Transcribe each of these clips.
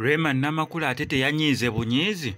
rema namakula ate teyanyiize bunyiizi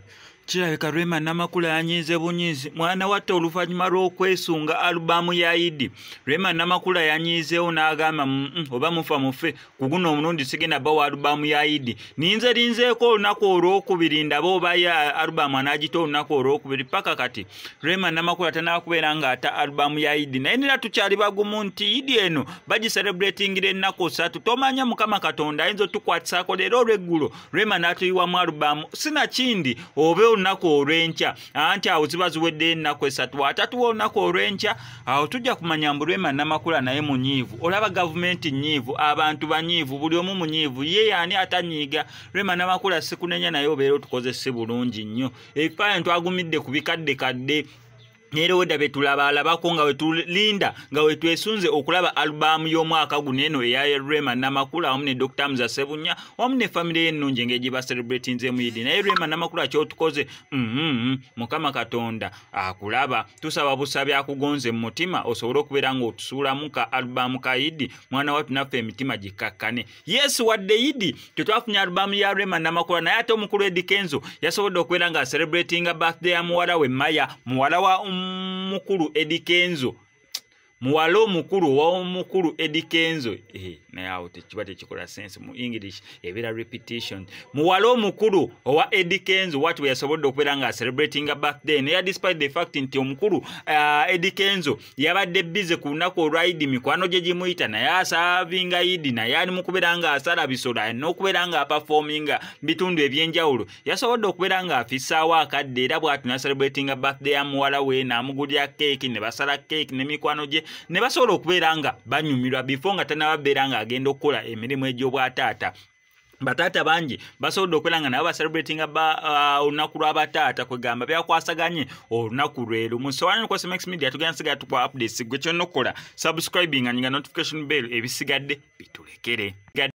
kirabika rwema namakula yanyize bunyizi mwana watta oluvannyuma lw'okwesunga alubamu ya idi rwema namakula yanyizeewo n'agamba mm -mm, oba mufa mufe kuguna omulundi sigenaba wa alubamu ya idi ninze linzeeko olunaku olwokubiri ndaba obayo alubamu anagita olunaku olwokubiri paka kati rwema namakula tanakubeera ngaata alubamu ya idi naye nira tukyali bagumu nti idi eno bagiserebulatingira ennaku satu tomanya mukama katonda ayinza otukwatisaako leero olweggulo rwema natuyiwamu alubamu sinakindi obe olunaku olw'enkya anti awo ziba ziwedde ennaku esatu atatuwa olunaku olw'enkya awo tujja kumanya mbulwema namakula naye munyiivu olaba gavumenti nyiivu abantu banyiivu buli omu munyiivu ye yaani atanyiiga lwema namakula sikunenya naye obeera otukozesi bulungi nnyo ekifaananyi twagumidde ku bikaddekadde neera wedda be tulaba alabako nga wetulinda nga wetwesunze okulaba alubamu y'omwaka guno eno eya rema namakulu awamu ne dr muza sebunya wamu ne famire yennungi ngaegye baserebratinzemuidi naye rema namakulu akyotukoze mm-hmm, mukama katonda akulaba tusaba busabi akugonze mu mutima osobole okubeera ngaotusuulamu ka alubamu ka idi mwana wattu naffe emitima gikakkane yesu wadde idi tetwafunye alubamu ya rema namakulu naye ate omukulu edikenzo yasobodde okubeera ngaaserebratinga bathday ya muwala we maya muwala wa um, mukulu edikenzo muwala omukulu owomukulu edikenzo eh, naye awo kiba tekikola sense mu english ebeera repetition muwala omukulu owa edikenzo wat bwe yasobodde okubeera nga celebratinga backday naye despite the fact nti omukulu ah, edikenzo yabadde bize ku lunaku olwa idi mikwano gye gimuyita naye asavinga idi naye ali mukubeera nga asala bisolo alina okubeera nga apafominga bitundu ebyenjawulo yasobodde okubeera nga afisaawo akadde era bwatuna celebratinga backday amuwala we namugulya keeki ne basala keeki nemikwano gye ne basobola okubeera nga banyumirwa bifo nga tanababeera nga agenda okukola emirimu egy'obwataata bataata bangi basobodde okubeera nga nabo baselebratinga uh, olunaku lwabataata kwegamba byakwasaganye olunaku lwerumu sowanenkosa max media tugenda sigala tukwa updates gwe kyonna okukola subscribinga nyinga notification bell ebisigadde bitulekere